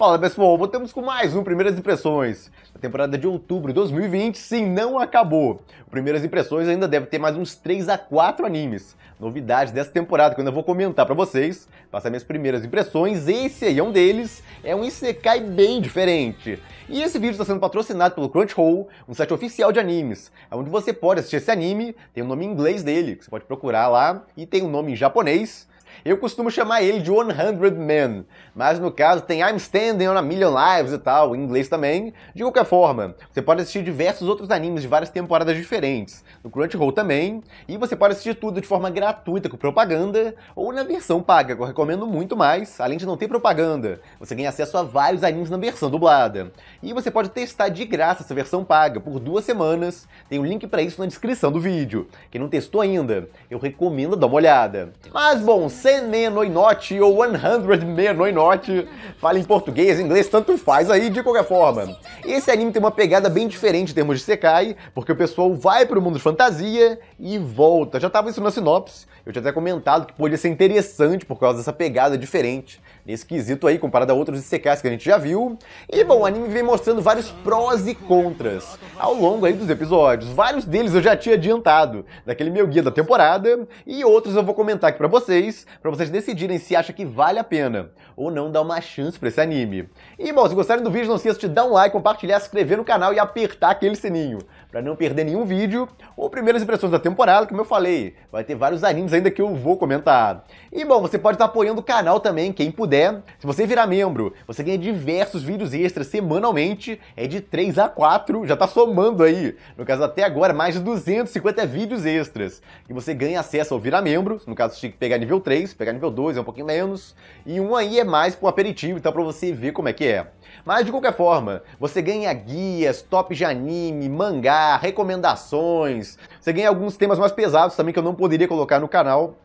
Fala pessoal, voltamos com mais um Primeiras Impressões. A temporada de outubro de 2020, sim, não acabou. Primeiras Impressões ainda deve ter mais uns 3 a 4 animes. Novidades dessa temporada que eu ainda vou comentar para vocês. Passar minhas primeiras impressões, esse aí é um deles. É um Isekai bem diferente. E esse vídeo está sendo patrocinado pelo Crunchyroll, um site oficial de animes, onde você pode assistir esse anime, tem o um nome em inglês dele, que você pode procurar lá, e tem o um nome em japonês, eu costumo chamar ele de 100 Men, mas no caso tem I'm Standing on a Million Lives e tal, em inglês também. De qualquer forma, você pode assistir diversos outros animes de várias temporadas diferentes, no Crunchyroll também, e você pode assistir tudo de forma gratuita com propaganda ou na versão paga, que eu recomendo muito mais. Além de não ter propaganda, você ganha acesso a vários animes na versão dublada. E você pode testar de graça essa versão paga por duas semanas. Tem um link para isso na descrição do vídeo. Quem não testou ainda, eu recomendo dar uma olhada. Mas bom, 100 Noinote ou 100 Me Noinote. Fala em português, inglês, tanto faz aí, de qualquer forma. Esse anime tem uma pegada bem diferente em termos de Sekai, porque o pessoal vai pro mundo de fantasia e volta. Já tava isso na sinopse, eu tinha até comentado que podia ser interessante por causa dessa pegada diferente, nesse quesito aí, comparado a outros Sekais que a gente já viu. E bom, o anime vem mostrando vários prós e contras ao longo aí dos episódios. Vários deles eu já tinha adiantado, naquele meu guia da temporada, e outros eu vou comentar aqui pra vocês, para vocês decidirem se acha que vale a pena ou não dar uma chance para esse anime. E bom, se gostarem do vídeo, não se esqueça de dar um like, compartilhar, se inscrever no canal e apertar aquele sininho para não perder nenhum vídeo ou primeiras impressões da temporada, como eu falei, vai ter vários animes ainda que eu vou comentar. E bom, você pode estar apoiando o canal também, quem puder. Se você virar membro, você ganha diversos vídeos extras semanalmente, é de 3 a 4, já tá somando aí, no caso até agora mais de 250 vídeos extras. E você ganha acesso ao virar membro, no caso você tem que pegar nível 3 3, pegar nível 2 é um pouquinho menos, e um aí é mais para um aperitivo, então para você ver como é que é. Mas de qualquer forma, você ganha guias, tops de anime, mangá, recomendações, você ganha alguns temas mais pesados também que eu não poderia colocar no canal,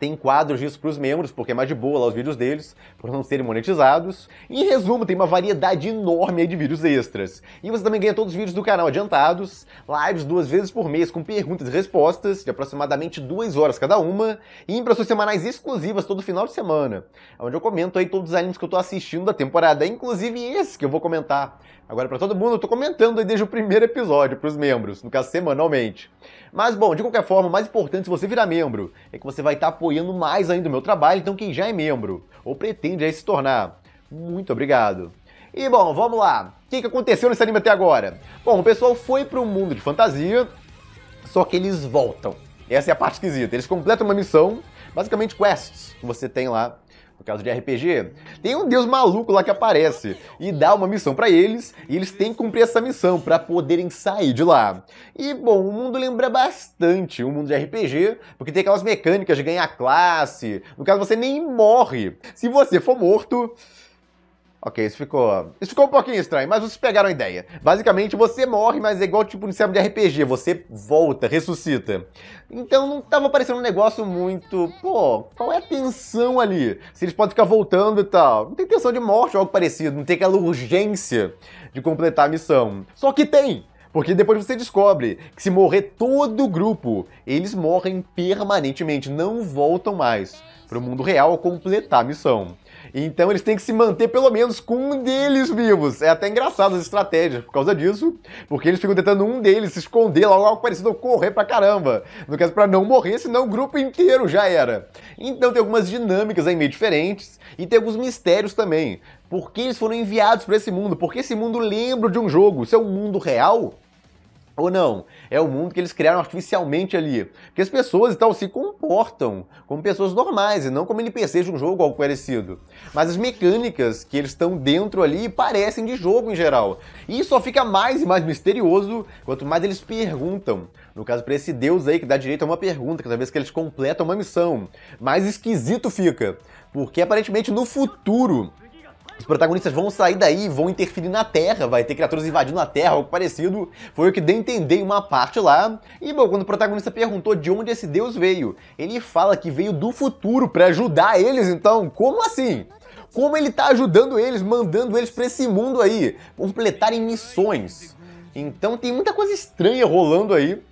tem quadros disso para os membros, porque é mais de boa lá os vídeos deles, por não serem monetizados. E, em resumo, tem uma variedade enorme de vídeos extras. E você também ganha todos os vídeos do canal adiantados, lives duas vezes por mês com perguntas e respostas, de aproximadamente duas horas cada uma, e impressões semanais exclusivas todo final de semana, onde eu comento aí todos os animes que eu tô assistindo da temporada, inclusive esse que eu vou comentar. Agora, para todo mundo, eu tô comentando aí desde o primeiro episódio para os membros, no caso semanalmente. Mas bom, de qualquer forma, o mais importante se você virar membro é que você vai estar tá apoiando apoiando mais ainda o meu trabalho, então quem já é membro ou pretende se tornar, muito obrigado. E bom, vamos lá. O que, que aconteceu nesse anime até agora? Bom, o pessoal foi para o mundo de fantasia, só que eles voltam. Essa é a parte esquisita. Eles completam uma missão, basicamente quests que você tem lá por causa de RPG, tem um deus maluco lá que aparece e dá uma missão para eles, e eles têm que cumprir essa missão para poderem sair de lá. E bom, o mundo lembra bastante o mundo de RPG, porque tem aquelas mecânicas de ganhar classe, no caso você nem morre. Se você for morto, Ok, isso ficou. Isso ficou um pouquinho estranho, mas vocês pegaram a ideia. Basicamente, você morre, mas é igual tipo um sistema de RPG, você volta, ressuscita. Então não tava parecendo um negócio muito. Pô, qual é a tensão ali? Se eles podem ficar voltando e tal. Não tem tensão de morte ou algo parecido, não tem aquela urgência de completar a missão. Só que tem! Porque depois você descobre que se morrer todo o grupo, eles morrem permanentemente, não voltam mais para o mundo real completar a missão. Então eles têm que se manter pelo menos com um deles vivos. É até engraçado as estratégias por causa disso, porque eles ficam tentando um deles se esconder lá, algo parecido ou correr pra caramba. No caso, pra não morrer, senão o grupo inteiro já era. Então tem algumas dinâmicas aí meio diferentes e tem alguns mistérios também. Por que eles foram enviados para esse mundo? Por que esse mundo lembra de um jogo? Isso é um mundo real? Ou não, é o mundo que eles criaram artificialmente ali. Porque as pessoas então se comportam como pessoas normais e não como NPCs de um jogo ou algo parecido. Mas as mecânicas que eles estão dentro ali parecem de jogo em geral. E só fica mais e mais misterioso quanto mais eles perguntam. No caso, para esse deus aí que dá direito a uma pergunta, cada vez que eles completam uma missão. Mais esquisito fica. Porque aparentemente no futuro os protagonistas vão sair daí, vão interferir na Terra, vai ter criaturas invadindo a Terra, algo parecido. Foi o que deu a entender em uma parte lá. E, bom, quando o protagonista perguntou de onde esse deus veio, ele fala que veio do futuro para ajudar eles, então, como assim? Como ele tá ajudando eles, mandando eles para esse mundo aí, completarem missões. Então tem muita coisa estranha rolando aí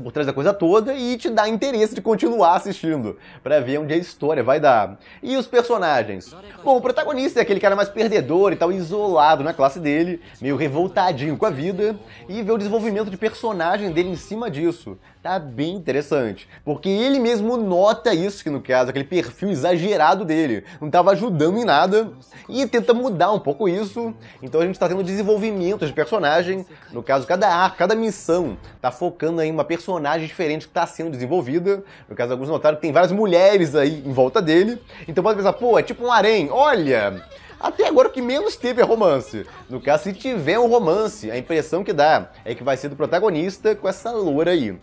por trás da coisa toda e te dá interesse de continuar assistindo, para ver onde é a história vai dar. E os personagens? Bom, o protagonista é aquele cara mais perdedor e tal, isolado na classe dele, meio revoltadinho com a vida, e ver o desenvolvimento de personagem dele em cima disso tá bem interessante. Porque ele mesmo nota isso, que no caso, aquele perfil exagerado dele, não estava ajudando em nada, e tenta mudar um pouco isso. Então a gente está tendo desenvolvimento de personagem, no caso, cada arco, cada missão tá focando aí uma personagem diferente que está sendo desenvolvida. No caso, alguns notaram que tem várias mulheres aí em volta dele. Então pode pensar, pô, é tipo um harém, olha! Até agora o que menos teve é romance. No caso, se tiver um romance, a impressão que dá é que vai ser do protagonista com essa loura aí.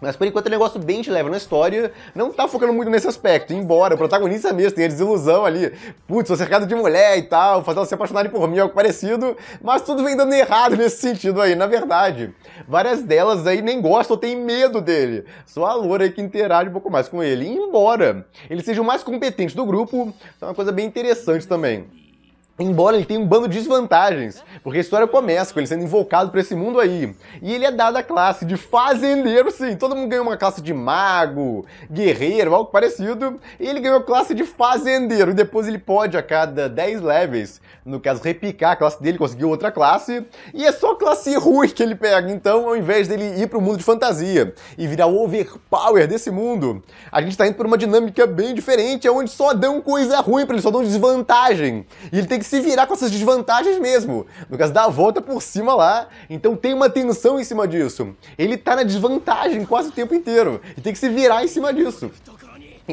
Mas por enquanto é um negócio bem de leve na é história, não tá focando muito nesse aspecto, embora o protagonista é mesmo tenha desilusão ali, putz, sou cercado de mulher e tal, fazendo se apaixonarem por mim, é algo parecido, mas tudo vem dando errado nesse sentido aí, na verdade. Várias delas aí nem gostam ou têm medo dele, só a loura aí que interage um pouco mais com ele, embora ele seja o mais competente do grupo, é uma coisa bem interessante também. Embora ele tenha um bando de desvantagens, porque a história começa com ele sendo invocado para esse mundo aí. E ele é dado a classe de fazendeiro, sim. Todo mundo ganha uma classe de mago, guerreiro, algo parecido. E ele ganhou a classe de fazendeiro. E depois ele pode, a cada 10 levels, no caso, repicar a classe dele, conseguir outra classe. E é só classe ruim que ele pega. Então, ao invés dele ir para o mundo de fantasia e virar o overpower desse mundo, a gente está indo para uma dinâmica bem diferente, onde só dão coisa ruim para ele, só dão desvantagem. E ele tem que se virar com essas desvantagens mesmo. Lucas dá a volta por cima lá, então tem uma tensão em cima disso. Ele tá na desvantagem quase o tempo inteiro e tem que se virar em cima disso.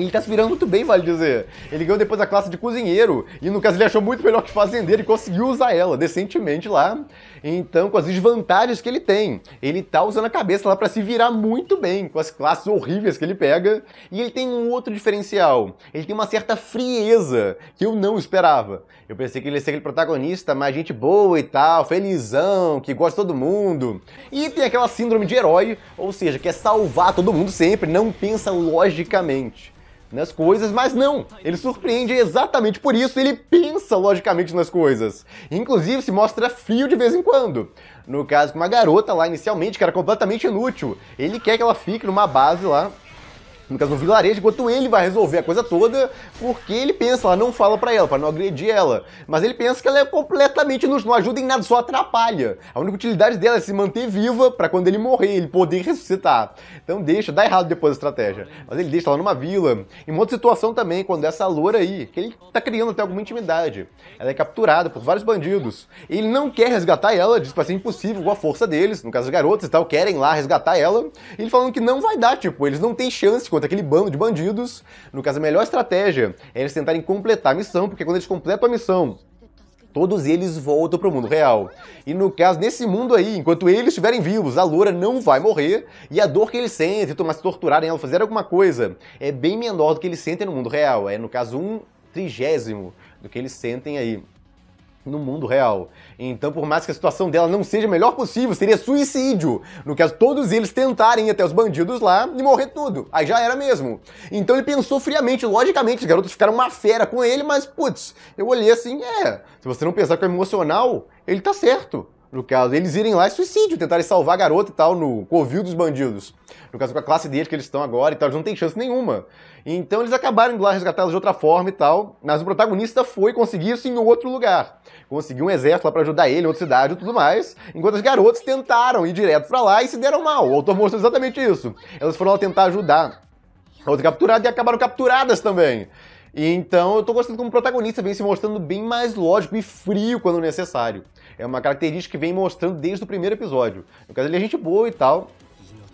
Ele tá se virando muito bem, vale dizer. Ele ganhou depois a classe de cozinheiro, e no caso ele achou muito melhor que fazendeiro e conseguiu usar ela decentemente lá. Então, com as desvantagens que ele tem, ele tá usando a cabeça lá para se virar muito bem com as classes horríveis que ele pega. E ele tem um outro diferencial. Ele tem uma certa frieza que eu não esperava. Eu pensei que ele ia ser aquele protagonista, mais gente boa e tal, felizão, que gosta de todo mundo. E tem aquela síndrome de herói, ou seja, quer é salvar todo mundo sempre, não pensa logicamente nas coisas, mas não! Ele surpreende exatamente por isso, ele pensa logicamente nas coisas. Inclusive se mostra frio de vez em quando. No caso, com uma garota lá inicialmente, que era completamente inútil. Ele quer que ela fique numa base lá no caso, no vilarejo, enquanto ele vai resolver a coisa toda, porque ele pensa, ela não fala para ela, para não agredir ela. Mas ele pensa que ela é completamente inútil, não ajuda em nada, só atrapalha. A única utilidade dela é se manter viva para quando ele morrer, ele poder ressuscitar. Então deixa, dá errado depois a estratégia. Mas ele deixa ela numa vila. Em uma outra situação também, quando essa loura aí, que ele tá criando até alguma intimidade, ela é capturada por vários bandidos. Ele não quer resgatar ela, diz que vai ser impossível com a força deles, no caso as garotas e tal, querem lá resgatar ela. Ele falando que não vai dar, tipo, eles não têm chance contra aquele bando de bandidos. No caso, a melhor estratégia é eles tentarem completar a missão, porque quando eles completam a missão, todos eles voltam para o mundo real. E no caso, nesse mundo aí, enquanto eles estiverem vivos, a loura não vai morrer e a dor que eles sentem, tomar se torturarem ela, fazer alguma coisa, é bem menor do que eles sentem no mundo real. É, no caso, um trigésimo do que eles sentem aí no mundo real. Então, por mais que a situação dela não seja a melhor possível, seria suicídio. No caso, todos eles tentarem ir até os bandidos lá e morrer tudo. Aí já era mesmo. Então ele pensou friamente, logicamente, os garotos ficaram uma fera com ele, mas putz, eu olhei assim, é, se você não pensar que é emocional, ele tá certo no caso, eles irem lá e suicídio, tentarem salvar a garota e tal no covil dos bandidos. No caso, com a classe deles que eles estão agora e tal, eles não têm chance nenhuma. Então eles acabaram de lá resgatá-los de outra forma e tal, mas o protagonista foi conseguir isso em outro lugar. Conseguiu um exército lá para ajudar ele, em outra cidade e tudo mais, enquanto as garotas tentaram ir direto para lá e se deram mal. O autor mostrou exatamente isso. Elas foram lá tentar ajudar. A outra capturada e acabaram capturadas também. E então eu tô gostando como o protagonista vem se mostrando bem mais lógico e frio quando necessário. É uma característica que vem mostrando desde o primeiro episódio. No caso, ele é gente boa e tal,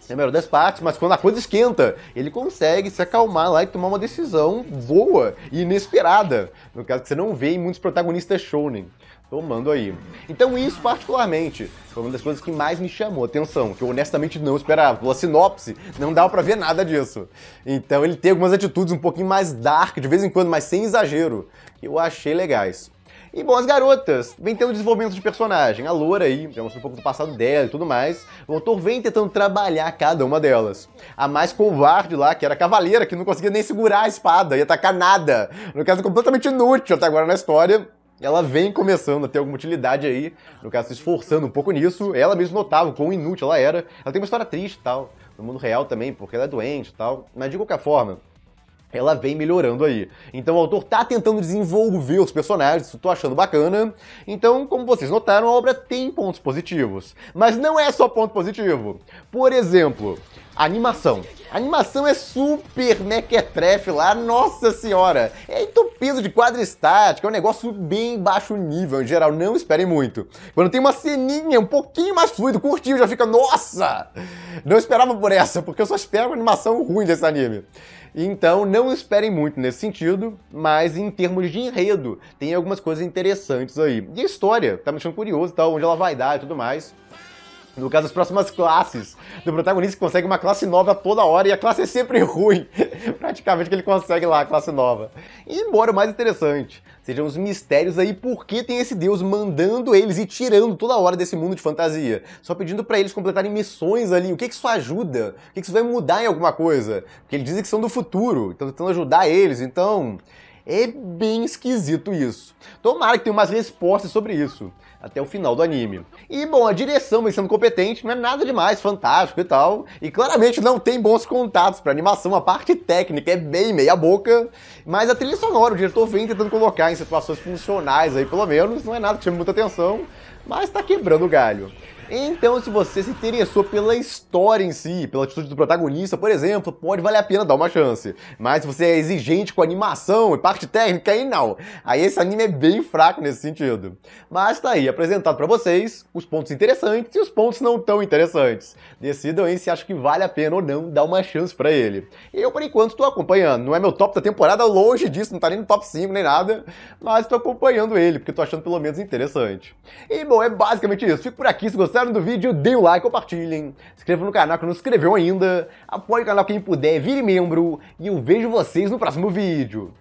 é melhor das partes, mas quando a coisa esquenta, ele consegue se acalmar lá e tomar uma decisão boa e inesperada. No caso que você não vê em muitos protagonistas shounen tomando aí. Então isso particularmente foi uma das coisas que mais me chamou atenção, que eu honestamente não esperava. Pela sinopse, não dava para ver nada disso. Então ele tem algumas atitudes um pouquinho mais dark, de vez em quando, mas sem exagero, que eu achei legais. E bom, as garotas vem tendo desenvolvimento de personagem. A Loura aí, já mostrou um pouco do passado dela e tudo mais. O autor vem tentando trabalhar cada uma delas. A mais covarde lá, que era a cavaleira, que não conseguia nem segurar a espada e atacar nada. No caso, completamente inútil até agora na história ela vem começando a ter alguma utilidade aí, no caso, se esforçando um pouco nisso. Ela mesmo notava o quão inútil ela era. Ela tem uma história triste e tal, no mundo real também, porque ela é doente e tal. Mas de qualquer forma, ela vem melhorando aí. Então o autor tá tentando desenvolver os personagens, isso tô achando bacana. Então, como vocês notaram, a obra tem pontos positivos. Mas não é só ponto positivo. Por exemplo, a animação. A animação é super mequetrefe né, lá, nossa senhora! É entupido de quadro estático, é um negócio bem baixo nível em geral, não esperem muito. Quando tem uma ceninha um pouquinho mais fluido, curtinho, já fica, nossa! Não esperava por essa, porque eu só espero uma animação ruim desse anime. Então não esperem muito nesse sentido, mas em termos de enredo, tem algumas coisas interessantes aí. E a história, tá me deixando curioso e tá? tal, onde ela vai dar e tudo mais. No caso, as próximas classes do protagonista que consegue uma classe nova toda hora e a classe é sempre ruim. Praticamente que ele consegue lá a classe nova. E embora o mais interessante, sejam os mistérios aí por que tem esse deus mandando eles e tirando toda hora desse mundo de fantasia, só pedindo para eles completarem missões ali, o que que isso ajuda? O que que isso vai mudar em alguma coisa? Porque eles dizem que são do futuro, então tentando ajudar eles, então é bem esquisito isso. Tomara que tenha umas respostas sobre isso até o final do anime. E bom, a direção vem sendo competente, não é nada demais, fantástico e tal. E claramente não tem bons contatos para animação, a parte técnica é bem meia boca, mas a trilha sonora, o diretor vem tentando colocar em situações funcionais aí, pelo menos, não é nada que chame muita atenção, mas tá quebrando o galho. Então, se você se interessou pela história em si, pela atitude do protagonista, por exemplo, pode valer a pena dar uma chance. Mas se você é exigente com animação e parte técnica, aí não. Aí esse anime é bem fraco nesse sentido. Mas tá aí apresentado para vocês os pontos interessantes e os pontos não tão interessantes. Decidam aí se acham que vale a pena ou não dar uma chance para ele. Eu, por enquanto, tô acompanhando. Não é meu top da temporada, longe disso, não tá nem no top 5 nem nada. Mas tô acompanhando ele, porque tô achando pelo menos interessante. E bom, é basicamente isso. Fico por aqui se gostou gostaram do vídeo, deem um like, compartilhem, se inscrevam no canal que não se inscreveu ainda, apoie o canal quem puder, vire membro e eu vejo vocês no próximo vídeo.